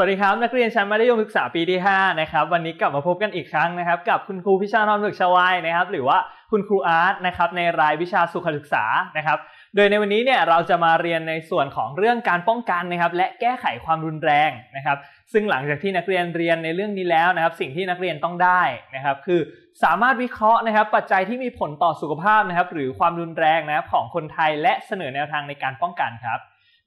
วัสดีครับ นักเรียนชั้นมัธยมศึกษาปีที่5นะครับ วันนี้กลับมาพบกันอีกครั้งนะครับ กับคุณครูพิชานนท์ฝึกชวายนะครับหรือว่าคุณครูอาร์ตนะครับในรายวิชาสุขศึกษานะครับ โดยในวันนี้เนี่ยเราจะมาเรียนในส่วนของเรื่องการป้องกันนะครับ และแก้ไขความรุนแรงนะครับ ซึ่งหลังจากที่นักเรียนเรียนในเรื่องนี้แล้วนะครับ สิ่งที่นักเรียนต้องได้นะครับ คือสามารถวิเคราะห์นะครับ ปัจจัยที่มีผลต่อสุขภาพนะครับ หรือความรุนแรงนะครับของคนไทยและเสนอแนวทางในการป้องกันครับ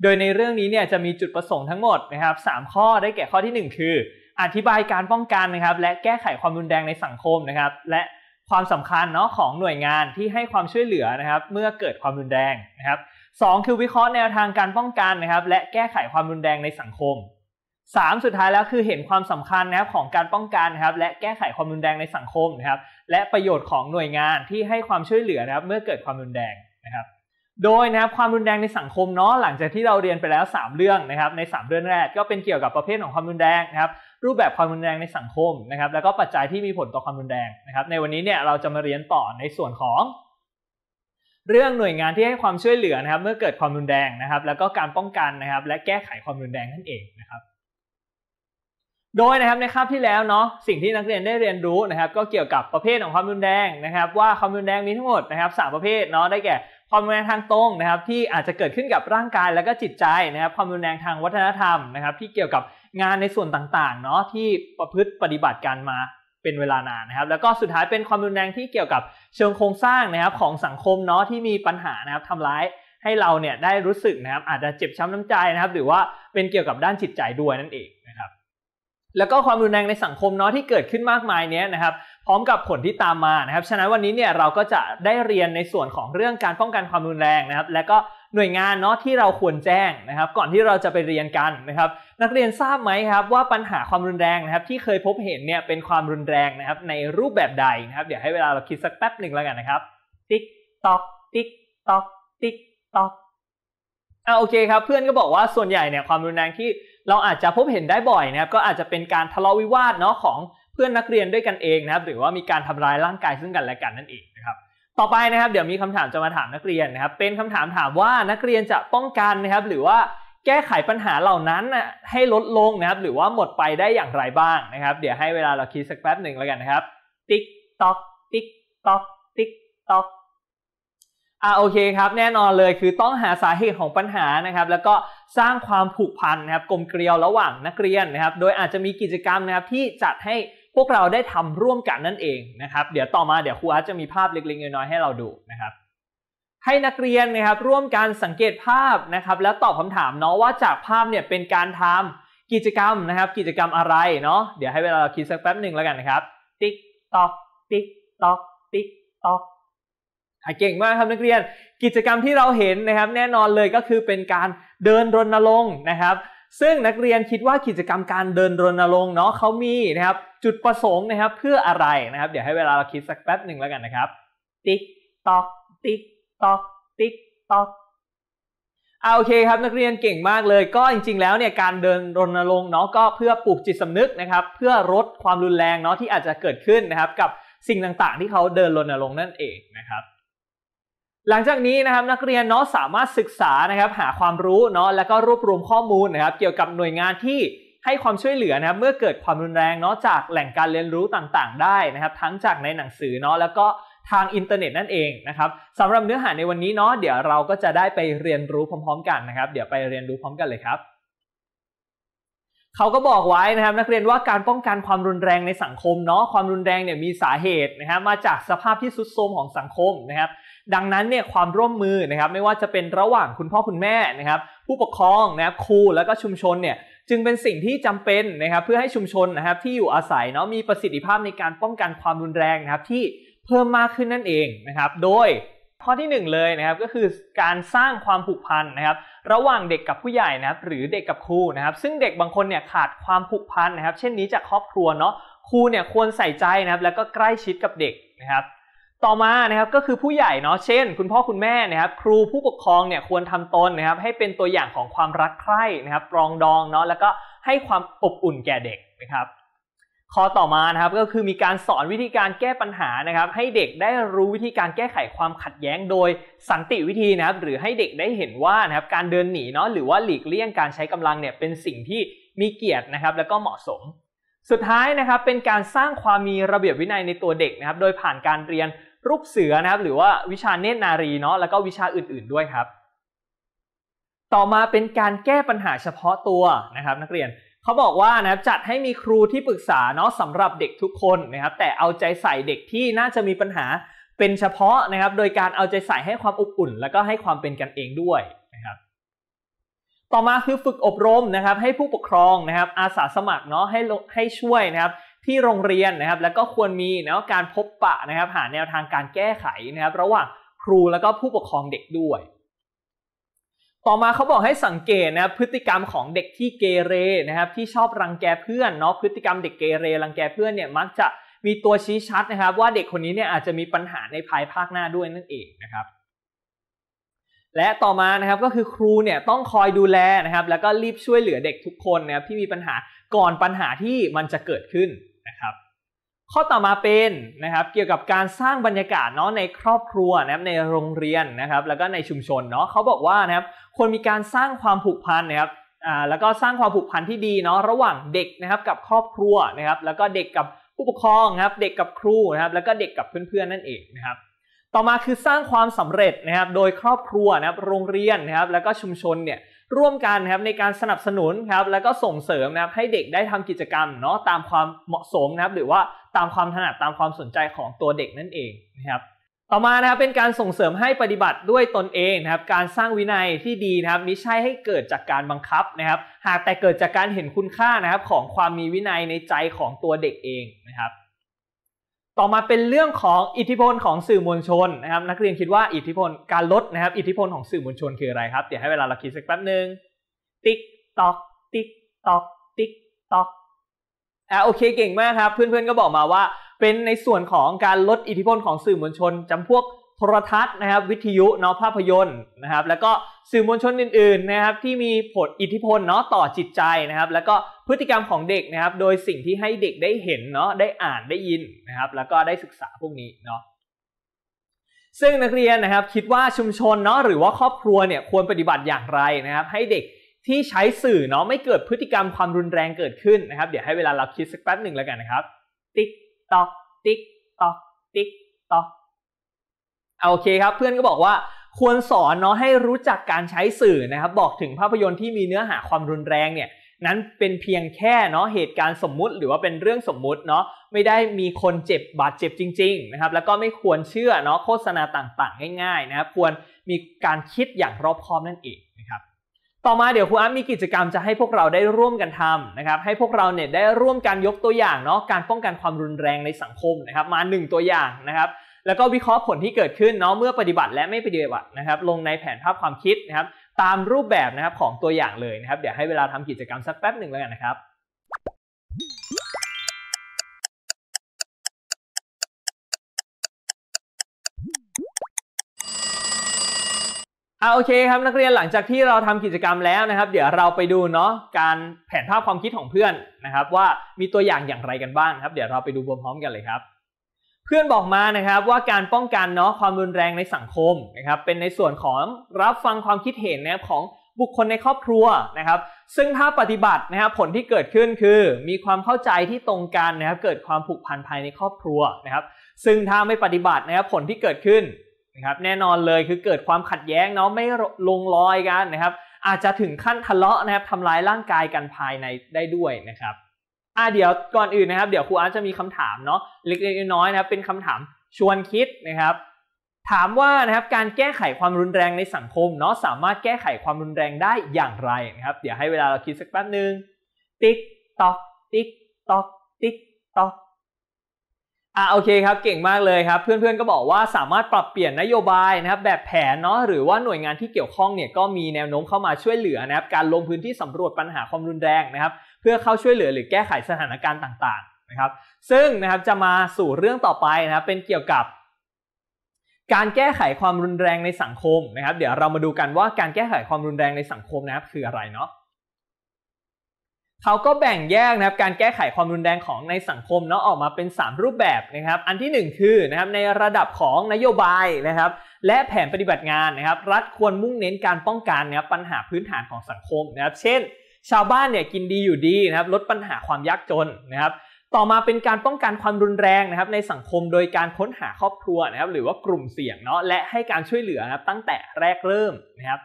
โดยในเรื่องนี้เนี่ยจะมีจุดประสงค์ทั้งหมดนะครับ 3 ข้อได้แก่ข้อที่ 1 คือ อธิบายการป้องกันนะครับ และแก้ไขความรุนแรงในสังคมนะครับ และความสำคัญเนาะของหน่วยงานที่ให้ความช่วยเหลือนะครับ เมื่อเกิดความรุนแรงนะครับสคือวิเคราะห์แนวทางการป้องกันนะครับ และแก้ไขความรุนแรงในสังคม 3 สุดท้ายแล้วคือเห็นความสำคัญนะครับของการป้องกันนะครับ และแก้ไขความรุนแรงในสังคมนะครับ และประโยชน์ของหน่วยงานที่ให้ความช่วยเหลือนะครับ เมื่อเกิดความรุนแรงนะครับโดยนะครับความรุนแรงในสังคมเนาะหลังจากที่เราเรียนไปแล้ว 3 เรื่องนะครับใน 3 เรื่องแรกก็เป็นเกี่ยวกับประเภทของความรุนแรงนะครับ รูปแบบความรุนแรงในสังคมนะครับ แล้วก็ปัจจัยที่มีผลต่อความรุนแรงนะครับ ในวันนี้เนี่ยเราจะมาเรียนต่อในส่วนของ เรื่องหน่วยงานที่ให้ความช่วยเหลือนะครับ เมื่อเกิดความรุนแรงนะครับ แล้วก็การป้องกันนะครับ และแก้ไขความรุนแรงนั่นเองนะครับ โดยนะครับในคาบที่แล้วเนาะสิ่งที่นักเรียนได้เรียนรู้นะครับ ก็เกี่ยวกับประเภทของความรุนแรงนะครับว่าความรุนแรงมีทั้งหมดนะครับสประเภทเนาะได้แก่ความรุนแรงทางตรงนะครับ ที่อาจจะเกิดขึ้นกับร่างกายแล้วก็จิตใจนะครับ ความรุนแรงทางวัฒนธรรมนะครับ ที่เกี่ยวกับงานในส่วนต่างๆเนาะที่ประพฤติปฏิบัติการมาเป็นเวลานานนะครับ แล้วก็สุดท้ายเป็นความรุนแรงที่เกี่ยวกับเชิงโครงสร้างนะครับ ของสังคมเนาะที่มีปัญหานะครับทำร้ายให้เราเนี่ยได้รู้สึกนะครับ อาจจะเจ็บช้ำน้ำใจนะครับ หรือว่าเป็นเกี่ยวกับด้านจิตใจด้วยนั่นเองนะครับ แล้วก็ความรุนแรงในสังคมเนาะที่เกิดขึ้นมากมายเนี้ยนะครับพร้อมกับผลที่ตามมานะครับ ฉะนั้นวันนี้เนี่ยเราก็จะได้เรียนในส่วนของเรื่องการป้องกันความรุนแรงนะครับ และก็หน่วยงานเนาะที่เราควรแจ้งนะครับ ก่อนที่เราจะไปเรียนกันนะครับ นักเรียนทราบไหมครับว่าปัญหาความรุนแรงนะครับ ที่เคยพบเห็นเนี่ยเป็นความรุนแรงนะครับ ในรูปแบบใด นะครับเดี๋ยวให้เวลาเราคิดสักแป๊บหนึ่งแล้วกันนะครับติ๊กตอกติ๊กตอกติ๊กตอกอ่าโอเคครับ เพื่อนก็บอกว่าส่วนใหญ่เนี่ยความรุนแรงที่เราอาจจะพบเห็นได้บ่อยนะครับ ก็อาจจะเป็นการทะเลาะวิวาทเนาะของเพื่อนนักเรียนด้วยกันเองนะครับ หรือว่ามีการทำร้ายร่างกายซึ่งกันและกันนั่นเองนะครับ ต่อไปนะครับ เดี๋ยวมีคำถามจะมาถามนักเรียนนะครับ เป็นคำถามถามว่านักเรียนจะป้องกันนะครับ หรือว่าแก้ไขปัญหาเหล่านั้นให้ลดลงนะครับ หรือว่าหมดไปได้อย่างไรบ้างนะครับ เดี๋ยวให้เวลาเราคิดสักแป๊บหนึ่งแล้วกันนะครับ ติ๊กต๊อกติ๊กต๊อกติ๊กต๊อกอ่าโอเคครับแน่นอนเลยคือต้องหาสาเหตุของปัญหานะครับ แล้วก็สร้างความผูกพันนะครับกลมเกลียวระหว่างนักเรียนนะครับ โดยอาจจะมีกิจกรรมนะครับที่จัดให้พวกเราได้ทำร่วมกันนั่นเองนะครับ เดี๋ยวต่อมาเดี๋ยวครูอาร์ตจะมีภาพเล็กๆน้อยๆให้เราดูนะครับ ให้นักเรียนนะครับ ร่วมการสังเกตภาพนะครับ แล้วตอบคำถามเนาะว่าจากภาพเนี่ยเป็นการทำกิจกรรมนะครับ กิจกรรมอะไรเนาะเดี๋ยวให้เวลาเราคิดสักแป๊บหนึ่งแล้วกันนะครับ ติ๊กตอกติ๊กตอกติ๊กตอกเก่งมากครับนักเรียนกิจกรรมที่เราเห็นนะครับ แน่นอนเลยก็คือเป็นการเดินรณรงค์นะครับซึ่งนักเรียนคิดว่ากิจกรรมการเดินรณรงค์เนาะเขามีนะครับ จุดประสงค์นะครับเพื่ออะไรนะครับ เดี๋ยวให้เวลาเราคิดสักแป๊บหนึ่งแล้วกันนะครับ ติ๊กตอกติ๊กตอกติ๊กตอกเอาโอเคครับนักเรียนเก่งมากเลย ก็จริง ๆ แล้วเนี่ยการเดินรณรงค์เนาะก็เพื่อปลูกจิตสำนึกนะครับ เพื่อลดความรุนแรงเนาะที่อาจจะเกิดขึ้นนะครับ กับสิ่งต่างๆ ที่เขาเดินรณรงค์นั่นเองนะครับหลังจากนี้นะครับนักเรียนเนาะสามารถศึกษานะครับ หาความรู้เนาะแล้วก็รวบรวมข้อมูลนะครับ เกี่ยวกับหน่วยงานที่ให้ความช่วยเหลือนะครับ เมื่อเกิดความรุนแรงเนาะจากแหล่งการเรียนรู้ต่าง ๆ ได้นะครับ ทั้งจากในหนังสือเนาะแล้วก็ทางอินเทอร์เน็ตนั่นเองนะครับสำหรับเนื้อหาในวันนี้เนาะเดี๋ยวเราก็จะได้ไปเรียนรู้พร้อม ๆ กันนะครับ เดี๋ยวไปเรียนรู้พร้อมกันเลยครับ เขาก็บอกไว้นะครับ นักเรียนว่าการป้องกันความรุนแรงในสังคมเนาะความรุนแรงเนี่ยมีสาเหตุนะครับ มาจากสภาพที่สุดโทรมของสังคมนะครับดังนั้นเนี่ยความร่วมมือนะครับ ไม่ว่าจะเป็นระหว่างคุณพ่อคุณแม่นะครับ ผู้ปกครองนะครับครูแล้วก็ชุมชนเนี่ยจึงเป็นสิ่งที่จำเป็นนะครับ เพื่อให้ชุมชนนะครับที่อยู่อาศัยเนาะมีประสิทธิภาพในการป้องกันความรุนแรงนะครับที่เพิ่มมากขึ้นนั่นเองนะครับ โดยข้อที่ 1 เลยนะครับก็คือการสร้างความผูกพันนะครับระหว่างเด็กกับผู้ใหญ่นะครับหรือเด็กกับครูนะครับ ซึ่งเด็กบางคนเนี่ยขาดความผูกพันนะครับ เช่นนี้จากครอบครัวเนาะครูเนี่ยควรใส่ใจนะครับ แล้วก็ใกล้ชิดกับเด็กนะครับต่อมานะครับก็คือผู้ใหญ่เนาะเช่น คุณพ่อคุณแม่นะครับครูผู้ปกครองเนี่ยควรทำตนนะครับให้เป็นตัวอย่างของความรักใคร่นะครับปรองดองเนาะแล้วก็ให้ความอบอุ่นแก่เด็กนะครับข้อต่อมานะครับก็คือมีการสอนวิธีการแก้ปัญหานะครับ ให้เด็กได้รู้วิธีการแก้ไขความขัดแย้งโดยสันติวิธีนะครับ หรือให้เด็กได้เห็นว่านะครับการเดินหนีเนาะหรือว่าหลีกเลี่ยงการใช้กำลังเนี่ยเป็นสิ่งที่มีเกียรตินะครับแล้วก็เหมาะสม สุดท้ายนะครับเป็นการสร้างความมีระเบียบวินัยในตัวเด็กนะครับ โดยผ่านการเรียนรูปเสือนะครับ หรือว่าวิชาเนตรนารีเนาะแล้วก็วิชาอื่น ๆด้วยครับ ต่อมาเป็นการแก้ปัญหาเฉพาะตัวนะครับ นักเรียนเขาบอกว่านะครับจัดให้มีครูที่ปรึกษาเนาะสำหรับเด็กทุกคนนะครับ แต่เอาใจใส่เด็กที่น่าจะมีปัญหาเป็นเฉพาะนะครับ โดยการเอาใจใส่ให้ความอบอุ่น แล้วก็ให้ความเป็นกันเองด้วยนะครับ ต่อมาคือฝึกอบรมนะครับ ให้ผู้ปกครองนะครับ อาสาสมัครเนาะให้ให้ช่วยนะครับที่โรงเรียนนะครับ แล้วก็ควรมีนะการพบปะนะครับ หาแนวทางการแก้ไขนะครับระหว่างครูแล้วก็ผู้ปกครองเด็กด้วย ต่อมาเขาบอกให้สังเกตนะครับพฤติกรรมของเด็กที่เกเรนะครับ ที่ชอบรังแกเพื่อนเนาะพฤติกรรมเด็กเกเร รังแกเพื่อนเนี่ยมักจะมีตัวชี้ชัดนะครับ ว่าเด็กคนนี้เนี่ยอาจจะมีปัญหาในภายภาคหน้าด้วยนั่นเองนะครับ และต่อมานะครับก็คือครูเนี่ยต้องคอยดูแลนะครับ แล้วก็รีบช่วยเหลือเด็กทุกคนนะครับที่มีปัญหาก่อนปัญหาที่มันจะเกิดขึ้นนะครับข้อต่อมาเป็นนะครับเกี่ยวกับการสร้างบรรยากาศเนาะในครอบครัวนะครับในโรงเรียนนะครับ แล้วก็ในชุมชนเนาะเขาบอกว่านะครับควรมีการสร้างความผูกพันนะครับอ่าแล้วก็สร้างความผูกพันที่ดีเนาะระหว่างเด็กนะครับกับครอบครัวนะครับ แล้วก็เด็กกับผู้ปกครองนะครับ เด็กกับครูนะครับแล้วก็เด็กกับเพื่อนๆนั่นเองนะครับต่อมาคือสร้างความสำเร็จนะครับโดยครอบครัวนะครับโรงเรียนนะครับ แล้วก็ชุมชนเนี่ยร่วมกันครับในการสนับสนุนครับแล้วก็ส่งเสริมนะครับให้เด็กได้ทำกิจกรรมเนาะตามความเหมาะสมนะครับ หรือว่าตามความถนัดตามความสนใจของตัวเด็กนั่นเองนะครับ ต่อมานะครับเป็นการส่งเสริมให้ปฏิบัติด้วยตนเองนะครับ การสร้างวินัยที่ดีนะครับไม่ใช่ให้เกิดจากการบังคับนะครับ หากแต่เกิดจากการเห็นคุณค่านะครับของความมีวินัยในใจของตัวเด็กเองนะครับต่อมาเป็นเรื่องของอิทธิพลของสื่อมวลชนนะครับนักเรียนคิดว่าอิทธิพลการลดนะครับอิทธิพลของสื่อมวลชนคืออะไรครับเดี๋ยวให้เวลาเราคิดสักแป๊บหนึ่งติ๊กตอกติ๊กตอกติ๊กตอกอ่ะโอเคเก่งมากครับเพื่อนๆก็บอกมาว่า เป็นในส่วนของการลดอิทธิพลของสื่อมวลชน จำพวกทรทัศน์นะครับวิทยุเนาะภาพยนตร์นะครับ แล้วก็สื่อมวลชนอื่นๆนะครับที่มีผลอิทธิพลเนาะต่อจิตใจนะครับ แล้วก็พฤติกรรมของเด็กนะครับ โดยสิ่งที่ให้เด็กได้เห็นเนาะได้อ่านได้ยินนะครับ แล้วก็ได้ศึกษาพวกนี้เนาะซึ่งนักเรียนนะครับคิดว่าชุมชนเนาะหรือว่าครอบครัวเนี่ยควรปฏิบัติอย่างไรนะครับ ให้เด็กที่ใช้สื่อเนาะไม่เกิดพฤติกรรมความรุนแรงเกิดขึ้นนะครับ เดี๋ยวให้เวลาเราคิดสักแป๊บหนึ่งแล้วกันนะครับ ติ๊กตอก ติ๊กตอกติ๊กตอกโอเคครับเพื่อนก็บอกว่าควรสอนเนาะให้รู้จักการใช้สื่อนะครับบอกถึงภาพยนตร์ที่มีเนื้อหาความรุนแรงเนี่ยนั้นเป็นเพียงแค่เนาะเหตุการณ์สมมุติ หรือว่าเป็นเรื่องสมมุติเนาะไม่ได้มีคนเจ็บ บาดเจ็บจริงๆนะครับแล้วก็ไม่ควรเชื่อเนาะโฆษณาต่างๆ ง่ายๆนะครับควรมีการคิดอย่างรอบคอบนั่นเองนะครับต่อมาเดี๋ยวครูอัพมีกิจกรรมจะให้พวกเราได้ร่วมกันทำนะครับให้พวกเราเนี่ยได้ร่วมกันยกตัวอย่างเนาะการป้องกันความรุนแรงในสังคมนะครับมา1ตัวอย่างนะครับแล้วก็วิเคราะห์ผลที่เกิดขึ้นเนาะเมื่อปฏิบัติและไม่ปฏิบัตินะครับ ลงในแผนภาพความคิดนะครับ ตามรูปแบบนะครับของตัวอย่างเลยนะครับ เดี๋ยวให้เวลาทำกิจกรรมสักแป๊บหนึ่งแล้วกันนะครับอ่าโอเคครับนักเรียนหลังจากที่เราทำกิจกรรมแล้วนะครับ เดี๋ยวเราไปดูเนาะการแผนภาพความคิดของเพื่อนนะครับ ว่ามีตัวอย่างอย่างไรกันบ้างครับเดี๋ยวเราไปดูพร้อมๆ กันเลยครับเพื่อนบอกมานะครับว่าการป้องกันเนาะความรุนแรงในสังคมนะครับ เป็นในส่วนของรับฟังความคิดเห็นนะครับของบุคคลในครอบครัวนะครับ ซึ่งถ้าปฏิบัตินะครับผลที่เกิดขึ้นคือ มีความเข้าใจที่ตรงกันนะครับ เกิดความผูกพันภายในครอบครัวนะครับ ซึ่งถ้าไม่ปฏิบัตินะครับ ผลที่เกิดขึ้นนะครับ แน่นอนเลยคือเกิดความขัดแย้งเนาะไม่ลงรอยกันนะครับ อาจจะถึงขั้นทะเลาะนะครับทำลายร่างกายกันภายในได้ด้วยนะครับอ่าเดี๋ยวก่อนอื่นนะครับเดี๋ยวครูอาร์ตจะมีคำถามเนาะเล็กๆน้อยนะครับเป็นคำถามชวนคิดนะครับ ถามว่านะครับการแก้ไขความรุนแรงในสังคม เนาะสามารถแก้ไขความรุนแรงได้อย่างไรนะครับ เดี๋ยวให้เวลาเราคิดสักแป๊บหนึ่งติ๊กตอกติ๊กตอกติ๊กตอกอ่าโอเคครับ เก่งมากเลยครับ เพื่อนๆก็บอกว่าสามารถปรับเปลี่ยนนโยบายนะครับ แบบแผนเนาะหรือว่าหน่วยงานที่เกี่ยวข้องเนี่ยก็มีแนวโน้มเข้ามาช่วยเหลือนะครับ การลงพื้นที่สำรวจปัญหาความรุนแรงนะครับเพื่อเข้าช่วยเหลือหรือแก้ไขสถานการณ์ต่าง ๆ นะครับ ซึ่งนะครับจะมาสู่เรื่องต่อไปนะครับ เป็นเกี่ยวกับ การแก้ไขความรุนแรงในสังคมนะครับ เดี๋ยวเรามาดูกันว่าการแก้ไขความรุนแรงในสังคมนะครับคืออะไรเนาะเขาก็แบ่งแยกนะครับ การแก้ไขความรุนแรงของในสังคมเนาะออกมาเป็น 3 รูปแบบนะครับ อันที่ 1 คือนะครับในระดับของนโยบายนะครับ และแผนปฏิบัติงานนะครับ รัฐควรมุ่งเน้นการป้องกันนะครับปัญหาพื้นฐานของสังคมนะครับ เช่นชาวบ้านเนี่ยกินดีอยู่ดีนะครับลดปัญหาความยากจนนะครับต่อมาเป็นการป้องกันความรุนแรงนะครับในสังคมโดยการค้นหาครอบครัวนะครับหรือว่ากลุ่มเสี่ยงเนาะและให้การช่วยเหลือนะครับตั้งแต่แรกเริ่มนะครับ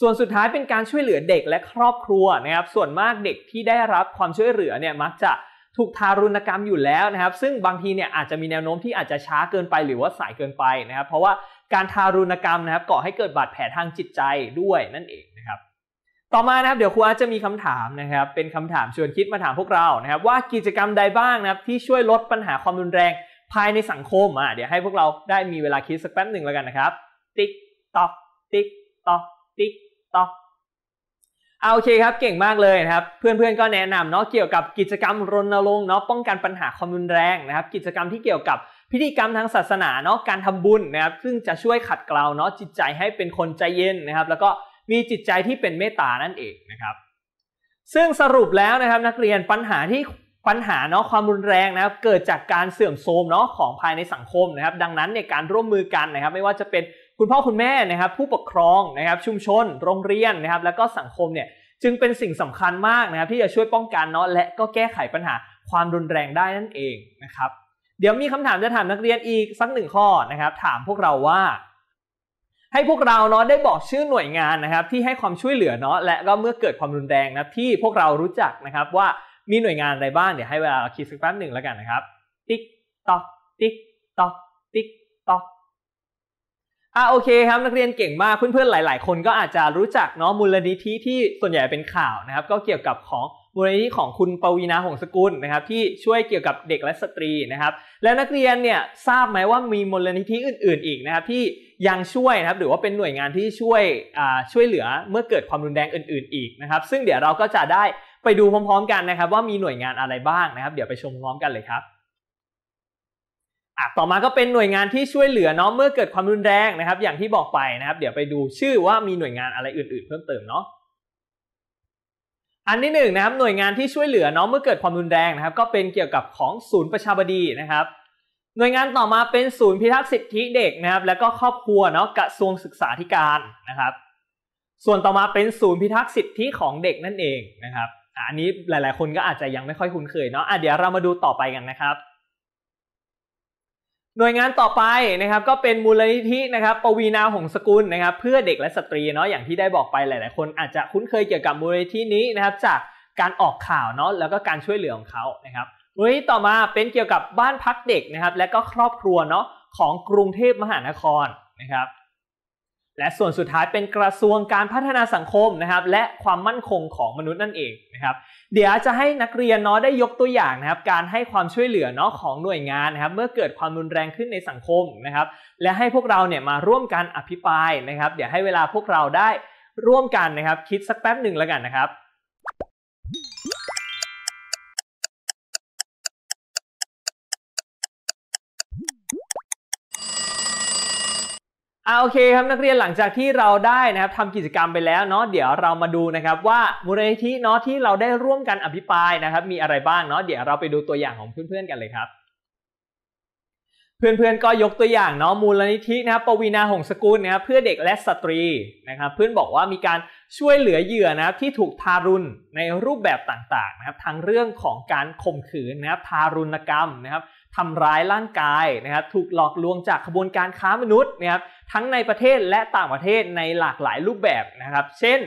ส่วนสุดท้ายเป็นการช่วยเหลือเด็กและครอบครัวนะครับส่วนมากเด็กที่ได้รับความช่วยเหลือเนี่ยมักจะถูกทารุณกรรมอยู่แล้วนะครับ ซึ่งบางทีเนี่ยอาจจะมีแนวโน้มที่อาจจะช้าเกินไปหรือว่าสายเกินไปนะครับเพราะว่าการทารุณกรรมนะครับก่อให้เกิดบาดแผลทางจิตใจด้วยนั่นเองต่อมานะครับเดี๋ยวครูอาจจะมีคำถามนะครับเป็นคำถามชวนคิดมาถามพวกเรานะครับ ว่ากิจกรรมใดบ้างนะครับ ที่ช่วยลดปัญหาความรุนแรง ภายในสังคมอ่ะเดี๋ยวให้พวกเราได้มีเวลาคิดสักแป๊บหนึ่งแล้วกันนะครับ ติ๊กตอกติ๊กตอกติ๊กตอกเอาโอเคครับเก่งมากเลยนะครับ เพื่อนๆก็แนะนำเนาะเกี่ยวกับกิจกรรมรณรงค์เนาะป้องกันปัญหาความรุนแรงนะครับกิจกรรมที่เกี่ยวกับพิธีกรรมทางศาสนาเนาะการทำบุญนะครับ ซึ่งจะช่วยขัดเกลาเนาะจิตใจให้เป็นคนใจเย็นนะครับ แล้วก็มีจิตใจที่เป็นเมตตานั่นเองนะครับ ซึ่งสรุปแล้วนะครับนักเรียนปัญหาที่ปัญหาเนาะความรุนแรงนะครับเกิดจากการเสื่อมโทรมเนาะของภายในสังคมนะครับ ดังนั้นในการร่วมมือกันนะครับ ไม่ว่าจะเป็นคุณพ่อคุณแม่นะครับ ผู้ปกครองนะครับ ชุมชน โรงเรียนนะครับ แล้วก็สังคมเนี่ย จึงเป็นสิ่งสำคัญมากนะครับ ที่จะช่วยป้องกันเนาะและก็แก้ไขปัญหาความรุนแรงได้นั่นเองนะครับ เดี๋ยวมีคำถามจะถามนักเรียนอีกสักหนึ่งข้อนะครับ ถามพวกเราว่าให้พวกเราเนาะได้บอกชื่อหน่วยงานนะครับ ที่ให้ความช่วยเหลือเนาะและก็เมื่อเกิดความรุนแรงนะที่พวกเรารู้จักนะครับ ว่ามีหน่วยงานอะไรบ้างเดี๋ยวให้เวลาคิดสักแป๊บหนึ่งแล้วกันนะครับ ติ๊กตอกติ๊กตอกติ๊กตอกอ่ะโอเค ครับนักเรียนเก่งมากเพื่อนๆหลาย ๆ คนก็อาจจะรู้จักเนาะมูลนิธิที่ส่วนใหญ่เป็นข่าวนะครับ ก็เกี่ยวกับของมูลนิธิของคุณปวีณาหงสกุลนะครับ ที่ช่วยเกี่ยวกับเด็กและสตรีนะครับ และนักเรียนเนี่ยทราบไหมว่ามีมูลนิธิอื่น ๆ อีกนะครับที่ยังช่วยนะครับ หรือว่าเป็นหน่วยงานที่ช่วยช่วยเหลือเมื่อเกิดความรุนแรงอื่นๆอีกนะครับ ซึ่งเดี๋ยวเราก็จะได้ไปดูพร้อมๆกันนะครับ ว่ามีหน่วยงานอะไรบ้างนะครับ เดี๋ยวไปชมพร้อมกันเลยครับต่อมาก็เป็นหน่วยงานที่ช่วยเหลือเนาะเมื่อเกิดความรุนแรงนะครับ อย่างที่บอกไปนะครับ เดี๋ยวไปดูชื่อว่ามีหน่วยงานอะไรอื่น ๆ เพิ่มเติมเนาะอันที่หนึ่งนะครับ หน่วยงานที่ช่วยเหลือเนาะเมื่อเกิดความรุนแรงนะครับ ก็เป็นเกี่ยวกับของ ศูนย์ประชาบดีนะครับหน่วยงานต่อมาเป็นศูนย์พิทักษ์สิทธิเด็กนะครับ และก็ครอบครัวเนาะกระทรวงศึกษาธิการนะครับ ส่วนต่อมาเป็นศูนย์พิทักษ์สิทธิของเด็กนั่นเองนะครับ อันนี้หลาย ๆ คนก็อาจจะยังไม่ค่อยคุ้นเคยเนาะะเดี๋ยวเรามาดูต่อไปกันนะครับ หน่วยงานต่อไปนะครับ ก็เป็นมูลนิธินะครับ ปวีนาหงสกุลนะครับ เพื่อเด็กและสตรีเนาะอย่างที่ได้บอกไปหลาย ๆ คน อาจจะคุ้นเคยเกี่ยวกับมูลนิธินี้นะครับ จากการออกข่าวเนาะแล้วก็การช่วยเหลือของเขานะครับเฮ้ยต่อมาเป็นเกี่ยวกับบ้านพักเด็กนะครับ และก็ครอบครัวเนาะของกรุงเทพมหานครนะครับ และส่วนสุดท้ายเป็นกระทรวงการพัฒนาสังคมนะครับ และความมั่นคงของมนุษย์นั่นเองนะครับ เดี๋ยวจะให้นักเรียนเนาะได้ยกตัวอย่างนะครับ การให้ความช่วยเหลือเนาะของหน่วยงานนะครับ เมื่อเกิดความรุนแรงขึ้นในสังคมนะครับ และให้พวกเราเนี่ยมาร่วมกันอภิปรายนะครับเดี๋ยวให้เวลาพวกเราได้ร่วมกันนะครับ คิดสักแป๊บหนึ่งแล้วกันนะครับอาโอเคครับนักเรียนหลังจากที่เราได้นะครับทำกิจกรรมไปแล้วเนาะเดี๋ยวเรามาดูนะครับ ว่ามูลนิธิเนาะที่เราได้ร่วมกันอภิปรายนะครับ มีอะไรบ้างเนาะเดี๋ยวเราไปดูตัวอย่างของเพื่อนๆกันเลยครับ เพื่อนๆก็ยกตัวอย่างเนาะมูลนิธินะครับปวีณาหงสกุลนะครับเพื่อเด็กและสตรีนะครับเพื่อนบอกว่ามีการช่วยเหลือเหยื่อนะครับที่ถูกทารุณในรูปแบบต่างๆ นะครับทั้งเรื่องของการข่มขืนนะครับทารุณกรรมนะครับทำร้ายร่างกายนะครับ ถูกหลอกลวงจากขบวนการค้ามนุษย์นะครับ ทั้งในประเทศและต่างประเทศในหลากหลายรูปแบบนะครับ เช่น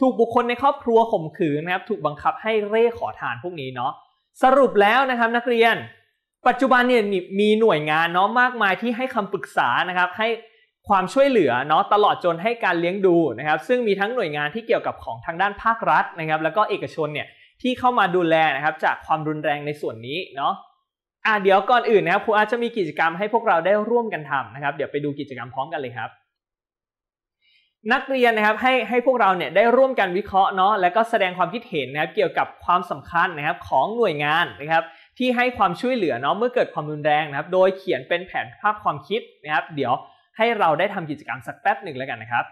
ถูกบุคคลในครอบครัวข่มขืนนะครับ ถูกบังคับให้เร่ขอทานพวกนี้เนาะ สรุปแล้วนะครับนักเรียน ปัจจุบันเนี่ยมีหน่วยงานเนาะมากมายที่ให้คำปรึกษานะครับ ให้ความช่วยเหลือเนาะตลอดจนให้การเลี้ยงดูนะครับ ซึ่งมีทั้งหน่วยงานที่เกี่ยวกับของทางด้านภาครัฐนะครับ แล้วก็เอกชนเนี่ยที่เข้ามาดูแลนะครับ จากความรุนแรงในส่วนนี้เนาะอ่าเดี๋ยวก่อนอื่นนะครับ ครูอาร์จะมีกิจกรรมให้พวกเราได้ร่วมกันทำนะครับ เดี๋ยวไปดูกิจกรรมพร้อมกันเลยครับ นักเรียนนะครับให้ให้พวกเราเนี่ยได้ร่วมกันวิเคราะห์เนาะแล้วก็แสดงความคิดเห็นนะครับเกี่ยวกับความสำคัญนะครับของหน่วยงานนะครับ ที่ให้ความช่วยเหลือเนาะเมื่อเกิดความรุนแรงนะครับ โดยเขียนเป็นแผนภาพความคิดนะครับเดี๋ยวให้เราได้ทำกิจกรรมสักแป๊บหนึ่งแล้วกันนะครับ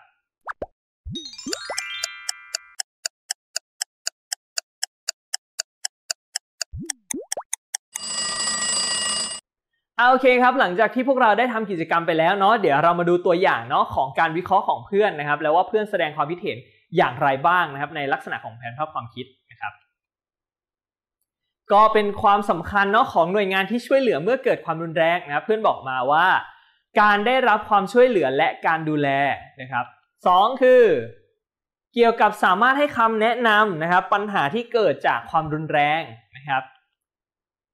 โอเคครับหลังจากที่พวกเราได้ทำกิจกรรมไปแล้วเนาะเดี๋ยวเรามาดูตัวอย่างเนาะของการวิเคราะห์ของเพื่อนนะครับ แล้วว่าเพื่อนแสดงความคิดเห็นอย่างไรบ้างนะครับ ในลักษณะของแผนภาพความคิดนะครับ ก็เป็นความสำคัญเนาะของหน่วยงานที่ช่วยเหลือเมื่อเกิดความรุนแรงนะเพื่อนบอกมาว่า การได้รับความช่วยเหลือและการดูแลนะครับ 2 คือ เกี่ยวกับสามารถให้คำแนะนำนะครับ ปัญหาที่เกิดจากความรุนแรงนะครับ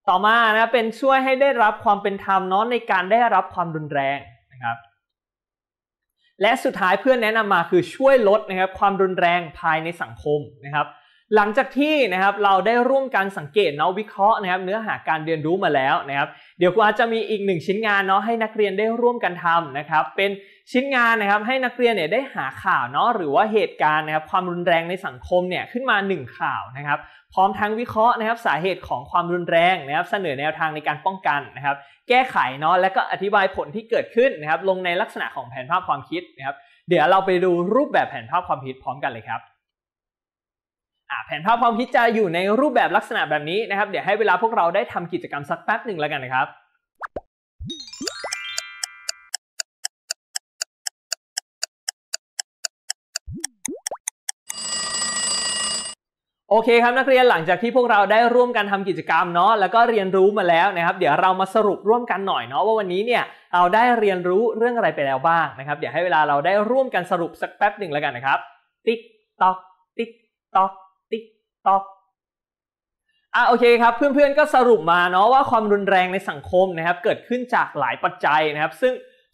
ต่อมานะเป็นช่วยให้ได้รับความเป็นธรรมเนาะในการได้รับความรุนแรงนะครับ และสุดท้ายเพื่อนแนะนำมาคือช่วยลดนะครับ ความรุนแรงภายในสังคมนะครับ หลังจากที่นะครับเราได้ร่วมกันสังเกตเนาะวิเคราะห์นะครับ เนื้อหาการเรียนรู้มาแล้วนะครับเดี๋ยวครูอาจจะมีอีกหนึ่งชิ้นงานเนาะให้นักเรียนได้ร่วมกันทำนะครับ เป็นชิ้นงานนะครับให้นักเรียนเนี่ยได้หาข่าวเนาะหรือว่าเหตุการณ์นะครับ ความรุนแรงในสังคมเนี่ยขึ้นมา 1 ข่าวนะครับพร้อมทั้งวิเคราะห์นะครับสาเหตุของความรุนแรงนะครับเสนอแนวทางในการป้องกันนะครับ แก้ไขเนาะและก็อธิบายผลที่เกิดขึ้นนะครับ ลงในลักษณะของแผนภาพความคิดนะครับ เดี๋ยวเราไปดูรูปแบบแผนภาพความคิดพร้อมกันเลยครับ แผนภาพความคิดจะอยู่ในรูปแบบลักษณะแบบนี้นะครับเดี๋ยวให้เวลาพวกเราได้ทำกิจกรรมสักแป๊บหนึ่งแล้วกันนะครับโอเคครับนักเรียนหลังจากที่พวกเราได้ร่วมกันทำกิจกรรมเนาะแล้วก็เรียนรู้มาแล้วนะครับเดี๋ยวเรามาสรุปร่วมกันหน่อยเนาะว่าวันนี้เนี่ยเราได้เรียนรู้เรื่องอะไรไปแล้วบ้างนะครับ เดี๋ยวให้เวลาเราได้ร่วมกันสรุปสักแป๊บหนึ่งแล้วกันนะครับติ๊กตอกติ๊กตอกติ๊กตอกอ่ะโอเคครับเพื่อนๆก็สรุปมาเนาะว่าความรุนแรงในสังคมนะครับเกิดขึ้นจากหลายปัจจัยนะครับ ซึ่ง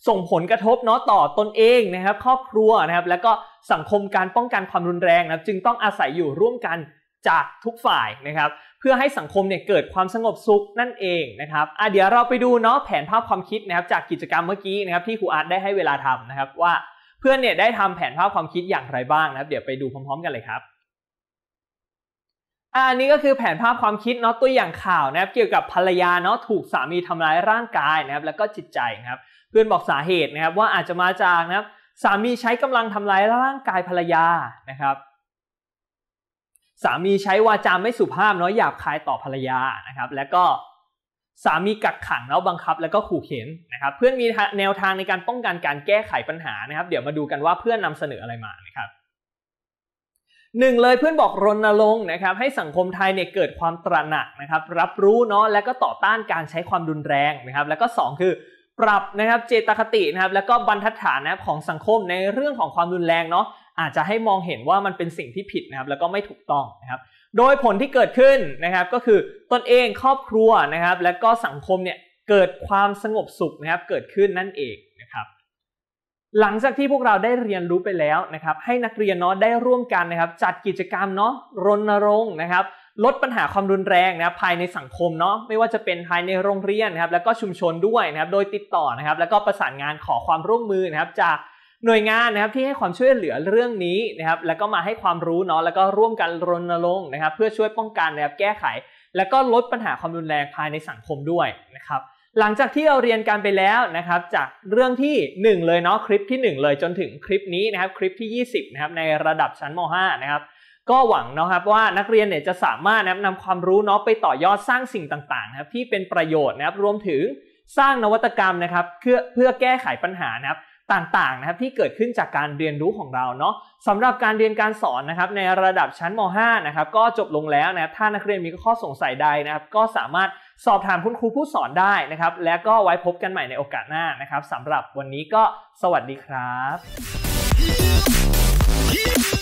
ส่งผลกระทบเนาะต่อตนเอง นะครับครอบครัวนะครับแล้วก็สังคมการป้องกันความรุนแรงนะครับ จึงต้องอาศัยอยู่ร่วมกันจากทุกฝ่ายนะครับ เพื่อให้สังคมเนี่ยเกิดความสงบสุขนั่นเองนะครับอ่ะเดี๋ยวเราไปดูเนาะแผนภาพความคิดนะครับ จากกิจกรรมเมื่อกี้นะครับ ที่ครูอาร์ตได้ให้เวลาทำนะครับ ว่า เพื่อนเนี่ยได้ทำแผนภาพความคิดอย่างไรบ้างนะครับ เดี๋ยวไปดูพร้อมๆกันเลยครับอันนี้ก็คือแผนภาพความคิดเนาะตัวอย่างข่าวนะครับ เกี่ยวกับภรรยาเนาะถูกสามีทำร้ายร่างกายนะครับ แล้วก็จิตใจนะครับ เพื่อนบอกสาเหตุนะครับว่าอาจจะมาจากนะครับ สามีใช้กำลังทำร้ายร่างกายภรรยานะครับสามีใช้วาจามไม่สุภาพเนาะหยาบคายต่อภรรยานะครับ แล้วก็ สามีกักขังแล้วบังคับ แล้วก็ขู่เข็นนะครับเพื่อนมีแนวทางในการป้องกันการแก้ไขปัญหานะครับ เดี๋ยวมาดูกันว่าเพื่อนนำเสนออะไรมานะครับหนึ่งเลยเพื่อนบอกรณรงค์นะครับ ให้สังคมไทยเนี่ยเกิดความตระหนักนะครับ รับรู้เนาะและก็ต่อต้านการใช้ความรุนแรงนะครับ แล้วก็ 2 คือปรับนะครับเจตคตินะครับ แล้วก็บรรทัดฐานนะครับของสังคมในเรื่องของความรุนแรงเนาะอาจจะให้มองเห็นว่ามันเป็นสิ่งที่ผิดนะครับ แล้วก็ไม่ถูกต้องนะครับโดยผลที่เกิดขึ้นนะครับก็คือตนเองครอบครัวนะครับ และก็สังคมเนี่ยเกิดความสงบสุขนะครับเกิดขึ้นนั่นเองนะครับหลังจากที่พวกเราได้เรียนรู้ไปแล้วนะครับ ให้นักเรียนเนาะได้ร่วมกันนะครับ จัดกิจกรรมเนาะรณรงค์นะครับ ลดปัญหาความรุนแรงนะครับภายในสังคมเนาะไม่ว่าจะเป็นภายในโรงเรียนนะครับ แล้วก็ชุมชนด้วยนะครับ โดยติดต่อนะครับ แล้วก็ประสานงานขอความร่วมมือนะครับ จากหน่วยงานนะครับที่ให้ความช่วยเหลือเรื่องนี้นะครับแล้วก็มาให้ความรู้เนาะแล้วก็ร่วมกันรณรงค์นะครับ เพื่อช่วยป้องกันนะครับ แก้ไข แล้วก็ลดปัญหาความรุนแรงภายในสังคมด้วยนะครับหลังจากที่เราเรียนกันไปแล้วนะครับ จากเรื่องที่ 1 เลยเนาะคลิปที่ 1 เลยจนถึงคลิปนี้นะครับคลิปที่ 20นะครับในระดับชั้นม .5 นะครับก็หวังนะครับว่านักเรียนเนี่ยจะสามารถนะครับนำความรู้เนาะไปต่อยอดสร้างสิ่งต่างๆ นะครับ ที่เป็นประโยชน์นะครับรวมถึงสร้างนวัตกรรมนะครับ เพื่อเพื่อแก้ไขปัญหานะครับต่างๆนะครับที่เกิดขึ้นจากการเรียนรู้ของเราเนาะสำหรับการเรียนการสอนนะครับในระดับชั้นม .5 นะครับก็จบลงแล้วนะครับถ้านักเรียนมีข้อสงสัยใดนะครับ ก็สามารถสอบถามคุณครูผู้สอนได้นะครับและก็ไว้พบกันใหม่ในโอกาสหน้านะครับสำหรับวันนี้ก็สวัสดีครับ